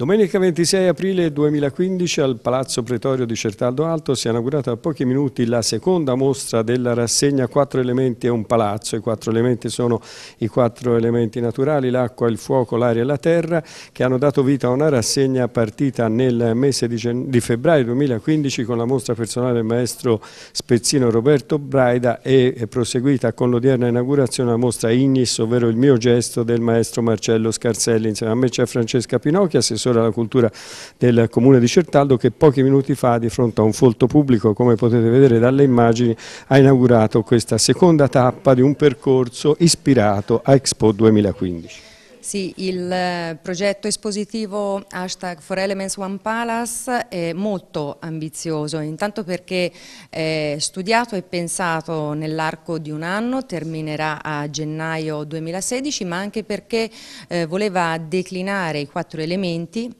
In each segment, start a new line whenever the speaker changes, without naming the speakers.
Domenica 26 aprile 2015 al Palazzo Pretorio di Certaldo Alto si è inaugurata a pochi minuti la seconda mostra della rassegna Quattro elementi e un palazzo. I quattro elementi sono i quattro elementi naturali, l'acqua, il fuoco, l'aria e la terra, che hanno dato vita a una rassegna partita nel mese di, febbraio 2015 con la mostra personale del maestro spezzino Roberto Braida e proseguita con l'odierna inaugurazione della mostra Ignis, ovvero il mio gesto del maestro Marcello Scarselli. Insieme a me c'è Francesca Pinocchia, assessore assessore alla cultura del comune di Certaldo che pochi minuti fa di fronte a un folto pubblico come potete vedere dalle immagini ha inaugurato questa seconda tappa di un percorso ispirato a Expo 2015.
Sì, il eh, progetto espositivo hashtag For Elements One Palace è molto ambizioso, intanto perché è studiato e pensato nell'arco di un anno, terminerà a gennaio 2016, ma anche perché eh, voleva declinare i quattro elementi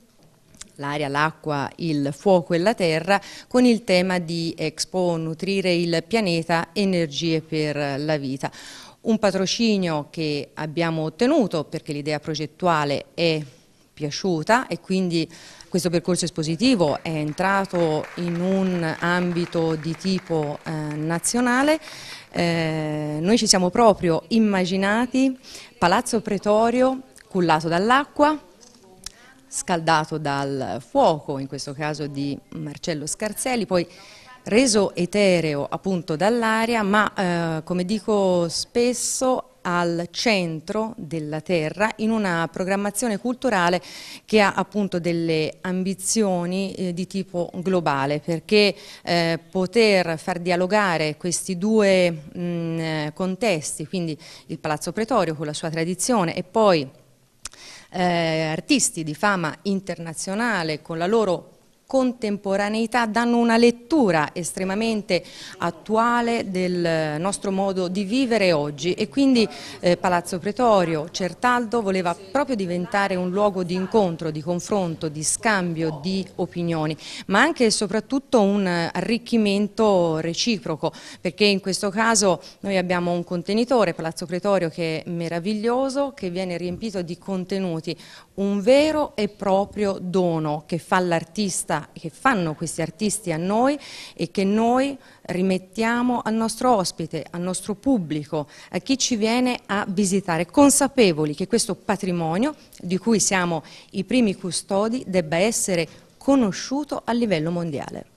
l'aria, l'acqua, il fuoco e la terra, con il tema di Expo Nutrire il pianeta, energie per la vita. Un patrocinio che abbiamo ottenuto perché l'idea progettuale è piaciuta e quindi questo percorso espositivo è entrato in un ambito di tipo eh, nazionale. Eh, noi ci siamo proprio immaginati Palazzo Pretorio cullato dall'acqua, scaldato dal fuoco, in questo caso di Marcello Scarzelli, poi reso etereo appunto dall'aria, ma eh, come dico spesso al centro della terra in una programmazione culturale che ha appunto delle ambizioni eh, di tipo globale perché eh, poter far dialogare questi due mh, mm, contesti, quindi il Palazzo Pretorio con la sua tradizione e poi eh, artisti di fama internazionale con la loro contemporaneità danno una lettura estremamente attuale del nostro modo di vivere oggi e quindi eh, Palazzo Pretorio, Certaldo voleva proprio diventare un luogo di incontro, di confronto, di scambio di opinioni, ma anche e soprattutto un arricchimento reciproco, perché in questo caso noi abbiamo un contenitore, Palazzo Pretorio, che è meraviglioso, che viene riempito di contenuti, un vero e proprio dono che fa l'artista che fanno questi artisti a noi e che noi rimettiamo al nostro ospite, al nostro pubblico, a chi ci viene a visitare, consapevoli che questo patrimonio, di cui siamo i primi custodi, debba essere conosciuto a livello mondiale.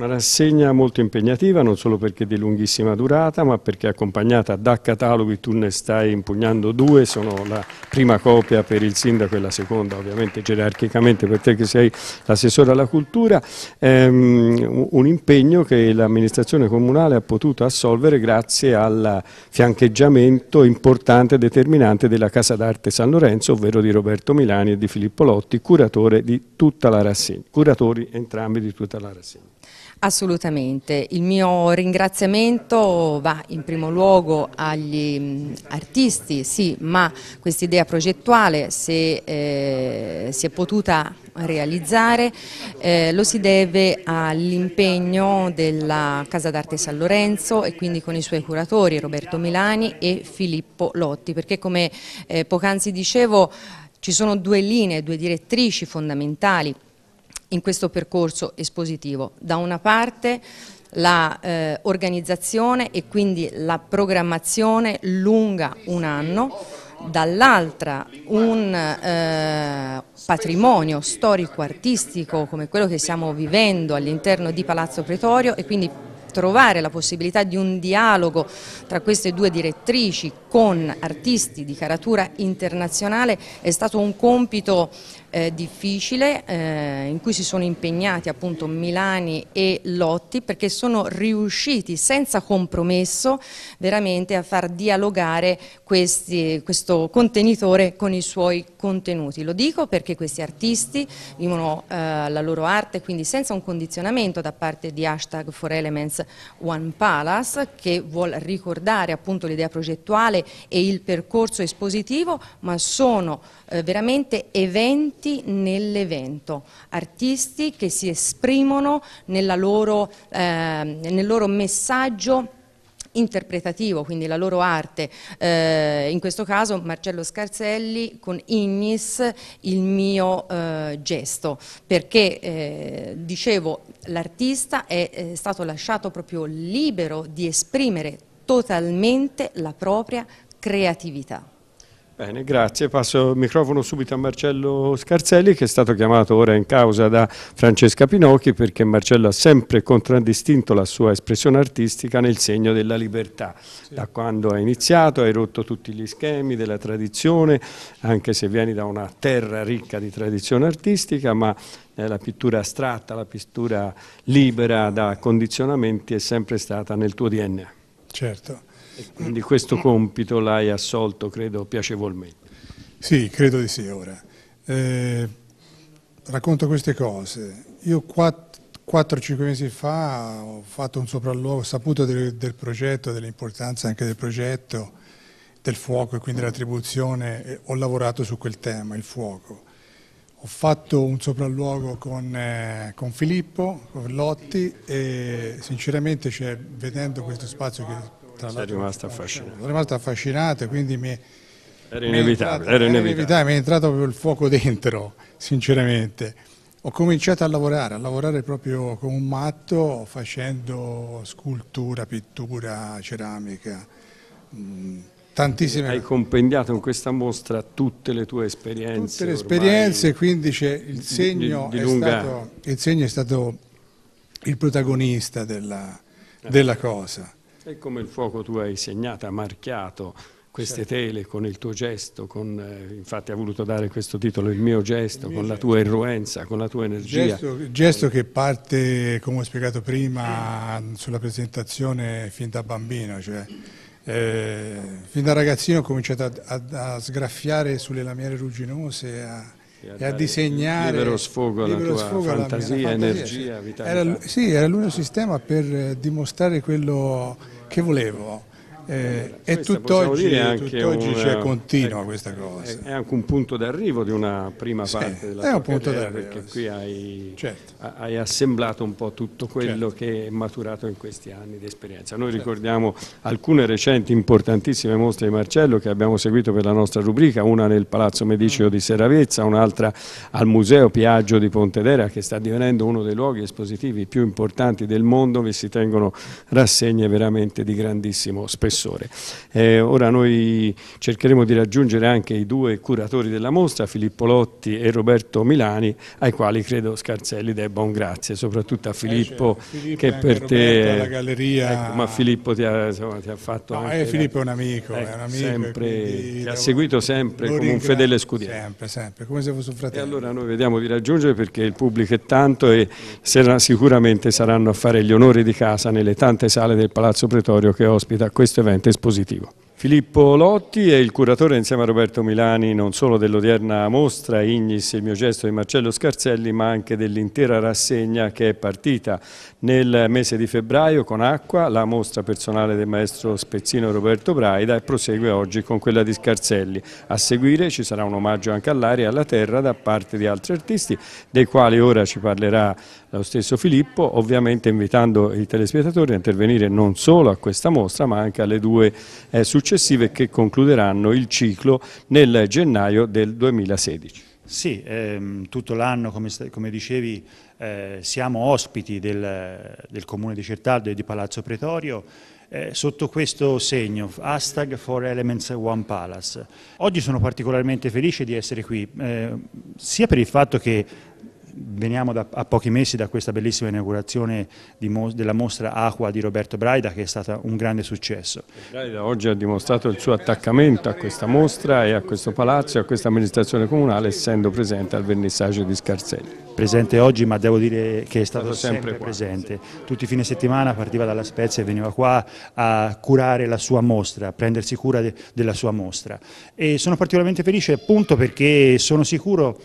Una rassegna molto impegnativa, non solo perché di lunghissima durata, ma perché accompagnata da cataloghi, tu ne stai impugnando due, sono la prima copia per il sindaco e la seconda ovviamente gerarchicamente per te che sei l'assessore alla cultura, ehm, un impegno che l'amministrazione comunale ha potuto assolvere grazie al fiancheggiamento importante e determinante della Casa d'Arte San Lorenzo, ovvero di Roberto Milani e di Filippo Lotti, curatori entrambi di tutta la rassegna.
Assolutamente, il mio ringraziamento va in primo luogo agli mm, artisti, sì, ma quest'idea progettuale se eh, si è potuta realizzare eh, lo si deve all'impegno della Casa d'Arte San Lorenzo e quindi con i suoi curatori Roberto Milani e Filippo Lotti perché come eh, poc'anzi dicevo ci sono due linee, due direttrici fondamentali in questo percorso espositivo. Da una parte l'organizzazione eh, e quindi la programmazione lunga un anno, dall'altra un eh, patrimonio storico-artistico come quello che stiamo vivendo all'interno di Palazzo Pretorio e quindi trovare la possibilità di un dialogo tra queste due direttrici con artisti di caratura internazionale è stato un compito eh, difficile eh, in cui si sono impegnati appunto Milani e Lotti perché sono riusciti senza compromesso veramente a far dialogare questi, questo contenitore con i suoi contenuti. Lo dico perché questi artisti vivono eh, la loro arte quindi senza un condizionamento da parte di hashtag for elements One Palace che vuol ricordare appunto l'idea progettuale e il percorso espositivo, ma sono eh, veramente eventi nell'evento, artisti che si esprimono loro, eh, nel loro messaggio interpretativo, quindi la loro arte, eh, in questo caso Marcello Scarselli con Ignis, il mio eh, gesto, perché eh, dicevo l'artista è, è stato lasciato proprio libero di esprimere totalmente la propria creatività.
Bene, grazie. Passo il microfono subito a Marcello Scarzelli che è stato chiamato ora in causa da Francesca Pinocchi perché Marcello ha sempre contraddistinto la sua espressione artistica nel segno della libertà. Sì. Da quando hai iniziato hai rotto tutti gli schemi della tradizione, anche se vieni da una terra ricca di tradizione artistica, ma eh, la pittura astratta, la pittura libera da condizionamenti è sempre stata nel tuo DNA. Certo. E quindi questo compito l'hai assolto, credo, piacevolmente.
Sì, credo di sì ora. Eh, racconto queste
cose.
Io 4-5 mesi fa ho fatto un sopralluogo, ho saputo del, del progetto, dell'importanza anche del progetto, del fuoco e quindi dell'attribuzione, ho lavorato su quel tema, il fuoco. Ho fatto un sopralluogo con, eh, con Filippo, con Lotti e sinceramente cioè, vedendo questo spazio che
sei rimasto affascinato.
Sono rimasta affascinata, quindi mi... Era inevitabile, era inevitabile. Mi è entrato proprio il fuoco dentro, sinceramente. Ho cominciato a lavorare, a lavorare proprio come un matto facendo scultura, pittura, ceramica,
mm, tantissime... Hai compendiato in questa mostra tutte le tue esperienze. Tutte le esperienze,
quindi il segno, di, di lunga... stato, il segno, è stato, il protagonista della,
della cosa. E come il fuoco tu hai segnato, ha marchiato queste certo. tele con il tuo gesto, con, eh, infatti ha voluto dare questo titolo, il mio gesto, il mio con gesto. la tua irruenza, con la tua energia. gesto,
gesto che parte, come ho spiegato prima, sulla presentazione fin da bambino, cioè eh, fin da ragazzino ho cominciato a, a, a sgraffiare sulle lamiere rugginose. a, e a disegnare libero sfogo alla libero tua sfogo alla fantasia, fantasia, energia, vitalità. Era, sì, era l'unico sistema per dimostrare quello che volevo eh, e eh, tutt'oggi, tutt'oggi c'è continua eh, questa eh, cosa. È,
è, anche un punto d'arrivo di una prima sì, parte della è un punto carriera, d'arrivo, perché qui hai, certo. hai, assemblato un po' tutto quello certo. che è maturato in questi anni di esperienza. Noi certo. ricordiamo alcune recenti importantissime mostre di Marcello che abbiamo seguito per la nostra rubrica, una nel Palazzo Mediceo mm. di Seravezza, un'altra al Museo Piaggio di Pontedera che sta divenendo uno dei luoghi espositivi più importanti del mondo, dove si tengono rassegne veramente di grandissimo spessore professore. Eh, ora noi cercheremo di raggiungere anche i due curatori della mostra, Filippo Lotti e Roberto Milani, ai quali credo Scarzelli debba un grazie, soprattutto a Filippo, eh, Filippo certo. che per te... Galleria... Ecco, ma Filippo ti ha, insomma, ti ha fatto... No, eh, Filippo
è un amico, ecco, è un ecco, amico sempre, ti
ha seguito sempre come un fedele scudiero. Sempre, sempre, come se fosse un fratello. E allora noi vediamo di raggiungere perché il pubblico è tanto e sicuramente saranno a fare gli onori di casa nelle tante sale del Palazzo Pretorio che ospita questo evento intervento espositivo. Filippo Lotti è il curatore insieme a Roberto Milani non solo dell'odierna mostra Ignis il mio gesto di Marcello Scarzelli ma anche dell'intera rassegna che è partita nel mese di febbraio con Acqua, la mostra personale del maestro spezzino Roberto Braida e prosegue oggi con quella di Scarzelli. A seguire ci sarà un omaggio anche all'aria e alla terra da parte di altri artisti dei quali ora ci parlerà lo stesso Filippo, ovviamente invitando i telespettatori a intervenire non solo a questa mostra ma anche alle due eh, successive che concluderanno il ciclo nel gennaio del 2016.
Sì, ehm, tutto l'anno, come, come, dicevi, eh, siamo ospiti del, del, Comune di Certaldo e di Palazzo Pretorio eh, sotto questo segno, hashtag for Elements One Palace. Oggi sono particolarmente felice di essere qui, eh, sia per il fatto che veniamo da, a pochi mesi da questa bellissima inaugurazione mo, della mostra Aqua di Roberto Braida che è stato un grande successo.
Braida oggi ha dimostrato il suo attaccamento a questa mostra e a questo palazzo e a questa amministrazione comunale essendo presente al vernissaggio di Scarselli.
Presente oggi ma devo dire che è stato, stato sempre, sempre presente. Tutti i fine settimana partiva dalla Spezia e veniva qua a curare la sua mostra, a prendersi cura de, della sua mostra. E sono particolarmente felice appunto perché sono sicuro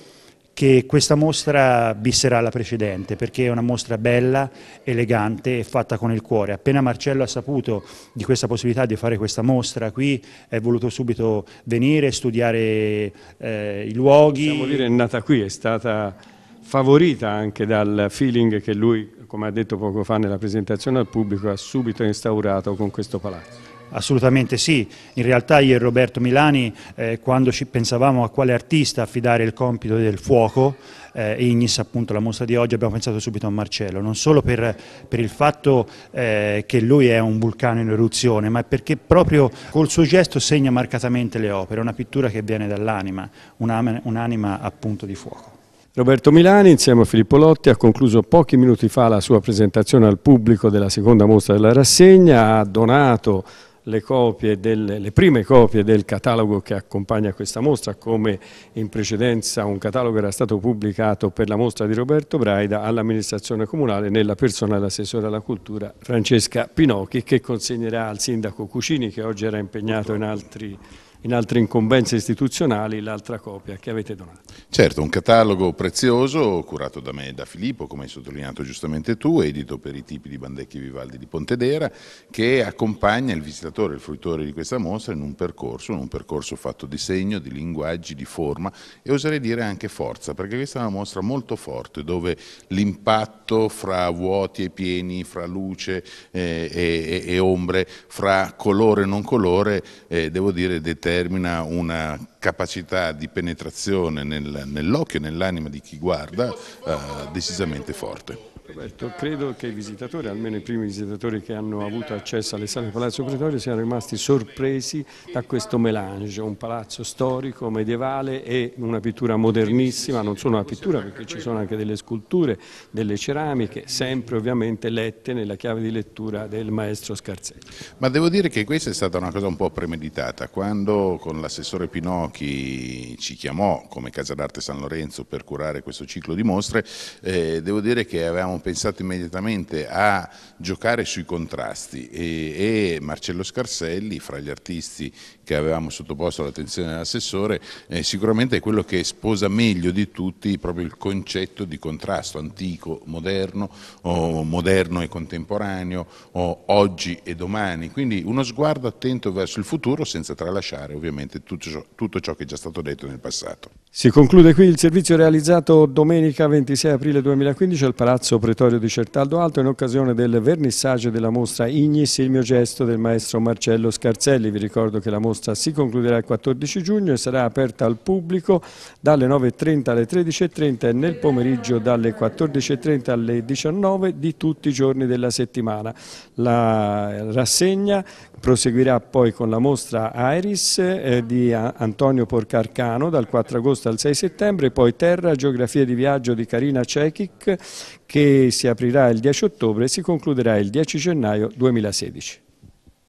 che questa mostra bisserà la precedente perché è una mostra bella, elegante e fatta con il cuore. Appena Marcello ha saputo di questa possibilità di fare questa mostra qui è voluto subito venire, studiare eh, i luoghi. Possiamo dire
è nata qui, è stata favorita anche dal feeling che lui, come ha detto poco fa nella presentazione al pubblico, ha
subito instaurato con questo palazzo. Assolutamente sì, in realtà io e Roberto Milani eh, quando ci pensavamo a quale artista affidare il compito del fuoco, eh, Ignis appunto la mostra di oggi abbiamo pensato subito a Marcello, non solo per, per il fatto eh, che lui è un vulcano in eruzione, ma perché proprio col suo gesto segna marcatamente le opere, una pittura che viene dall'anima, un'anima appunto di fuoco. Roberto
Milani insieme a Filippo Lotti ha concluso pochi minuti fa la sua presentazione al pubblico della seconda mostra della rassegna, ha donato le, copie del, le prime copie del catalogo che accompagna questa mostra, come in precedenza un catalogo era stato pubblicato per la mostra di Roberto Braida all'amministrazione comunale nella persona dell'assessore alla cultura Francesca Pinocchi che consegnerà al sindaco Cucini che oggi era impegnato in altri in altre
incombenze istituzionali l'altra copia che avete donato. Certo, un catalogo prezioso curato da me e da Filippo, come hai sottolineato giustamente tu, edito per i tipi di Bandecchi Vivaldi di Pontedera, che accompagna il visitatore, il fruitore di questa mostra in un percorso, un percorso fatto di segno, di linguaggi, di forma e oserei dire anche forza, perché questa è una mostra molto forte dove l'impatto fra vuoti e pieni, fra luce eh, e, e, e, ombre, fra colore e non colore, eh, devo dire determina determina una capacità di penetrazione nel, nell'occhio e nell'anima di chi guarda eh, decisamente forte.
Roberto, credo che i visitatori, almeno i primi visitatori che hanno avuto accesso alle sale del Palazzo Pretorio, siano rimasti sorpresi da questo melange, un palazzo storico, medievale e una pittura modernissima, non solo una pittura perché ci sono anche delle sculture, delle ceramiche, sempre ovviamente lette nella chiave di lettura del maestro Scarzelli.
Ma devo dire che questa è stata una cosa un po' premeditata, quando con l'assessore Pinocchi ci chiamò come Casa d'Arte San Lorenzo per curare questo ciclo di mostre, eh, devo dire che avevamo pensato immediatamente a giocare sui contrasti e, e Marcello Scarselli, fra gli artisti che avevamo sottoposto all'attenzione dell'assessore, eh, sicuramente è quello che sposa meglio di tutti proprio il concetto di contrasto antico, moderno, o moderno e contemporaneo, o oggi e domani. Quindi uno sguardo attento verso il futuro senza tralasciare ovviamente tutto ciò, tutto ciò che è già stato detto nel passato.
Si conclude qui il servizio realizzato domenica 26 aprile 2015 al Palazzo Presidente. Pretorio di Certaldo Alto in occasione del vernissaggio della mostra Ignis, il mio gesto del maestro Marcello Scarzelli. Vi ricordo che la mostra si concluderà il 14 giugno e sarà aperta al pubblico dalle 9.30 alle 13.30 e nel pomeriggio dalle 14.30 alle 19.00 di tutti i giorni della settimana. La rassegna proseguirà poi con la mostra Iris eh, di Antonio Porcarcano dal 4 agosto al 6 settembre, poi Terra, Geografia di Viaggio di Carina Cechic che si aprirà il 10 ottobre e si concluderà il 10 gennaio 2016.